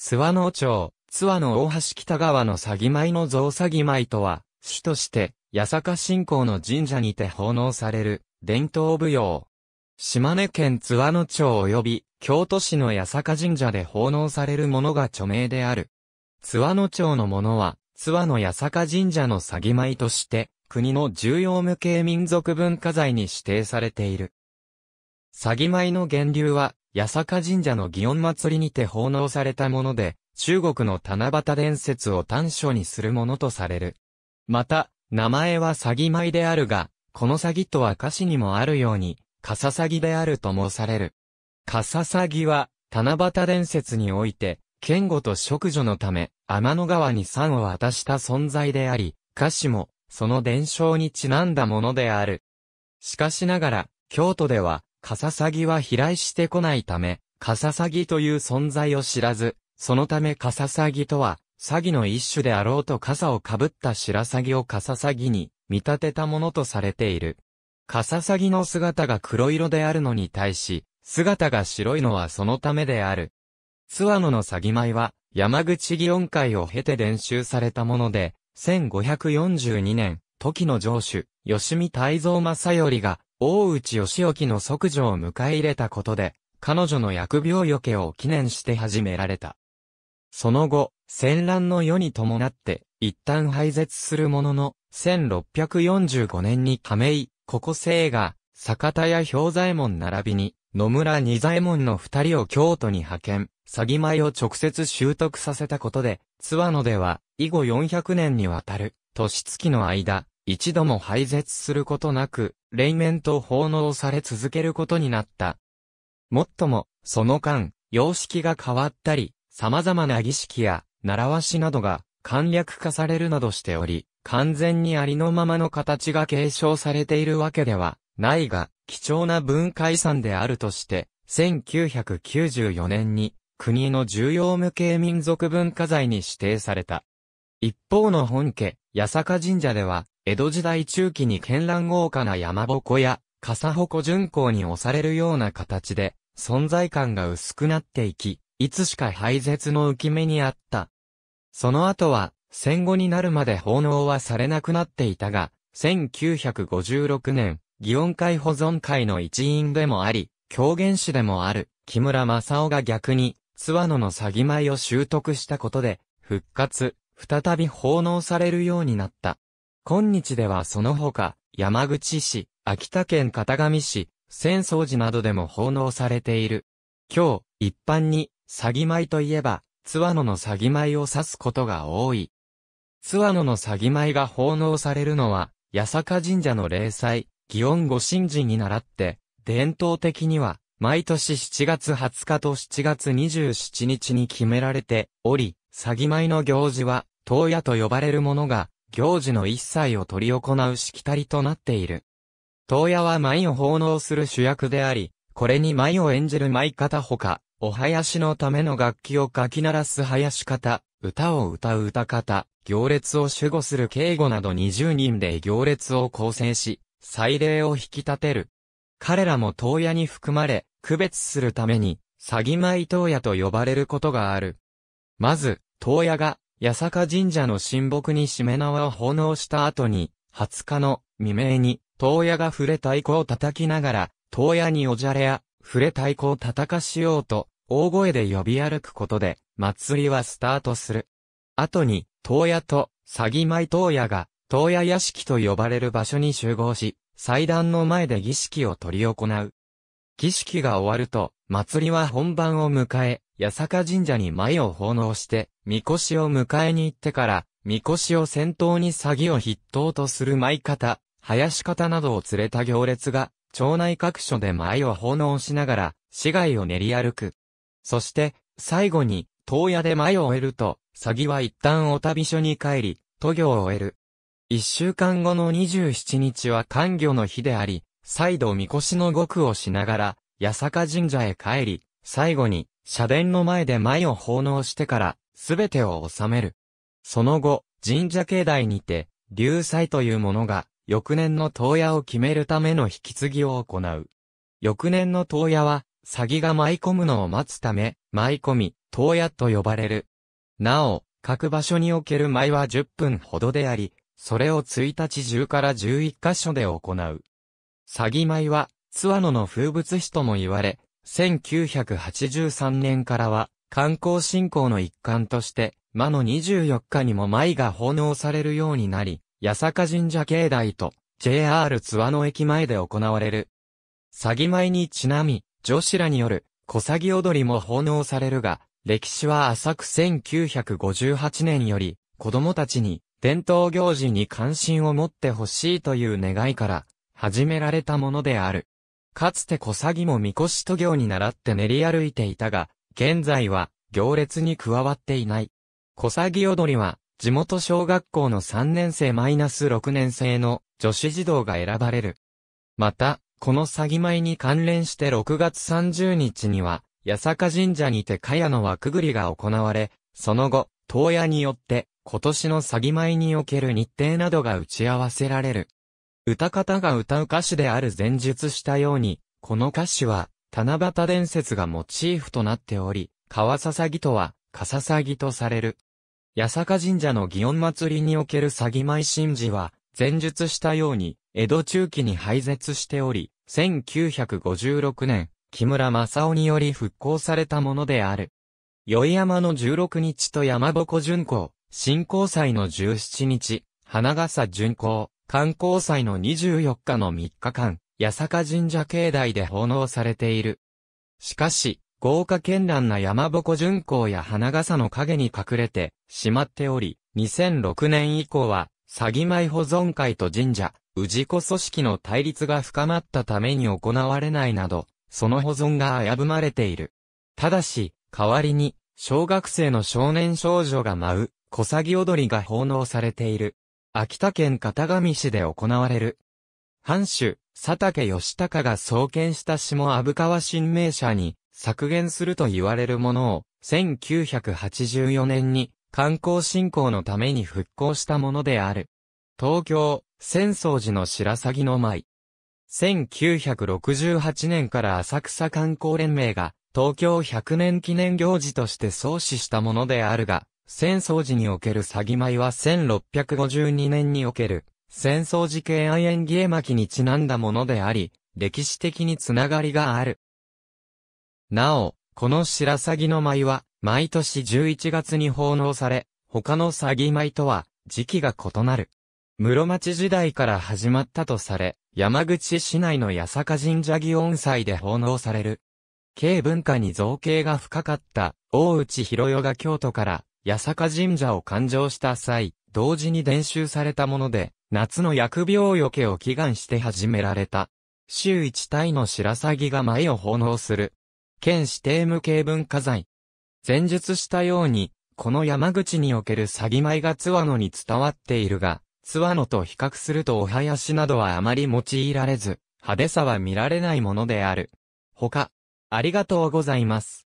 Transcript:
津和野町、津和野大橋北側の詐欺舞の造詐欺舞とは、主として、八坂信仰の神社にて奉納される、伝統舞踊。島根県津和野町及び、京都市の八坂神社で奉納されるものが著名である。津和野町のものは、津和野八坂神社の詐欺舞として、国の重要無形民族文化財に指定されている。詐欺舞の源流は、八坂神社の祇園祭りにて奉納されたもので、中国の七夕伝説を短所にするものとされる。また、名前は詐欺米であるが、この詐欺とは歌詞にもあるように、かさ詐欺であると申される。かさ詐欺は、七夕伝説において、剣語と職女のため、天の川に山を渡した存在であり、歌詞も、その伝承にちなんだものである。しかしながら、京都では、カササギは飛来してこないため、カササギという存在を知らず、そのためカササギとは、サギの一種であろうと傘をかぶった白サギをカササギに見立てたものとされている。カササギの姿が黒色であるのに対し、姿が白いのはそのためである。ツワノのサギ舞は、山口祇園会を経て練習されたもので、1542年、時の城主、吉見泰蔵正頼が、大内義興の即女を迎え入れたことで、彼女の薬病よけを記念して始められた。その後、戦乱の世に伴って、一旦廃絶するものの、1645年に亀井、ここ生が、坂田や氷左衛門並びに、野村二左衛門の二人を京都に派遣、詐欺米を直接習得させたことで、津和野では、以後400年にわたる、年月の間、一度も廃絶することなく、連綿と奉納され続けることになった。もっとも、その間、様式が変わったり、様々な儀式や、習わしなどが、簡略化されるなどしており、完全にありのままの形が継承されているわけでは、ないが、貴重な文化遺産であるとして、1994年に、国の重要無形民族文化財に指定された。一方の本家、八坂神社では、江戸時代中期に絢爛豪華な山鉾や、笠鉾巡行に押されるような形で、存在感が薄くなっていき、いつしか廃絶の浮き目にあった。その後は、戦後になるまで奉納はされなくなっていたが、1956年、祇園会保存会の一員でもあり、狂言師でもある、木村正夫が逆に、津和野の詐欺舞を習得したことで、復活、再び奉納されるようになった。今日ではその他、山口市、秋田県片上市、浅草寺などでも奉納されている。今日、一般に、詐欺米といえば、津和野の詐欺米を指すことが多い。津和野の詐欺米が奉納されるのは、八坂神社の霊祭、祇園御神事に倣って、伝統的には、毎年7月20日と7月27日に決められており、詐欺米の行事は、東野と呼ばれるものが行事の一切を取り行うしきたりとなっている。東野は舞を奉納する主役であり、これに舞を演じる舞方ほか、お囃子のための楽器をかき鳴らす囃子方、歌を歌う歌方、行列を守護する警護など20人で行列を構成し、祭礼を引き立てる。彼らも東野に含まれ、区別するために、詐欺舞東野と呼ばれることがある。まず、東野が八坂神社の神木にしめ縄を奉納した後に、20日の未明に、東屋が触れ太鼓を叩きながら、東屋におじゃれや、触れ太鼓を叩かしようと、大声で呼び歩くことで、祭りはスタートする。後に、東屋と、詐欺舞東屋が、東屋屋敷と呼ばれる場所に集合し、祭壇の前で儀式を取り行う。儀式が終わると、祭りは本番を迎え、八坂神社に前を奉納して、神輿を迎えに行ってから、神輿を先頭に詐欺を筆頭とする舞方、林方などを連れた行列が、町内各所で舞を奉納しながら、市街を練り歩く。そして、最後に、東屋で舞を終えると、詐欺は一旦お旅所に帰り、都行を終える。一週間後の27日は官魚の日であり、再度神輿の獄をしながら、八坂神社へ帰り、最後に、社殿の前で舞を奉納してから、すべてを収める。その後、神社境内にて、流祭というものが、翌年の当野を決めるための引き継ぎを行う。翌年の当野は、詐欺が舞い込むのを待つため、舞い込み、当野と呼ばれる。なお、各場所における舞は10分ほどであり、それを1日10から11箇所で行う。詐欺舞は、津和野の風物詩とも言われ、1983年からは、観光振興の一環として、魔の24日にも舞が奉納されるようになり、八坂神社境内と JR 津和野駅前で行われる。詐欺舞にちなみ、女子らによる小詐欺踊りも奉納されるが、歴史は浅く1958年より、子供たちに伝統行事に関心を持ってほしいという願いから、始められたものである。かつて小詐欺もみ越しと行に習って練り歩いていたが、現在は行列に加わっていない。小詐欺踊りは、地元小学校の3年生マイナス6年生の女子児童が選ばれる。また、この詐欺舞に関連して6月30日には、八坂神社にて茅の枠ぐりが行われ、その後、東屋によって、今年の詐欺舞における日程などが打ち合わせられる。歌方が歌う歌詞である前述したように、この歌詞は、七夕伝説がモチーフとなっており、川笹木とは、笠さぎとされる。八坂神社の祇園祭りにおける詐欺舞神事は、前述したように、江戸中期に廃絶しており、1956年、木村正夫により復興されたものである。宵山の16日と山鉾巡行、新興祭の17日、花笠巡行、観光祭の24日の3日間、八坂神社境内で奉納されている。しかし、豪華絢爛な山鉾巡行や花傘の影に隠れてしまっており、2006年以降は、詐欺米保存会と神社、氏子組織の対立が深まったために行われないなど、その保存が危ぶまれている。ただし、代わりに、小学生の少年少女が舞う、小詐欺踊りが奉納されている。秋田県片上市で行われる。藩主、佐竹義高が創建した下阿武川新名社に削減すると言われるものを、1984年に観光振興のために復興したものである。東京、浅草寺の白鷺の舞。1968年から浅草観光連盟が東京100年記念行事として創始したものであるが、戦争時における詐欺舞は1652年における戦争時系愛縁芸巻にちなんだものであり、歴史的につながりがある。なお、この白詐欺の舞は、毎年11月に奉納され、他の詐欺舞とは、時期が異なる。室町時代から始まったとされ、山口市内の八坂神社祇園祭で奉納される。軽文化に造形が深かった、大内博代が京都から八坂神社を勘定した際、同時に伝習されたもので、夏の疫病除けを祈願して始められた。週一体の白鷺が前を奉納する。県指定無形文化財。前述したように、この山口における詐欺舞が津和野に伝わっているが、津和野と比較するとお囃子などはあまり用いられず、派手さは見られないものである。他、ありがとうございます。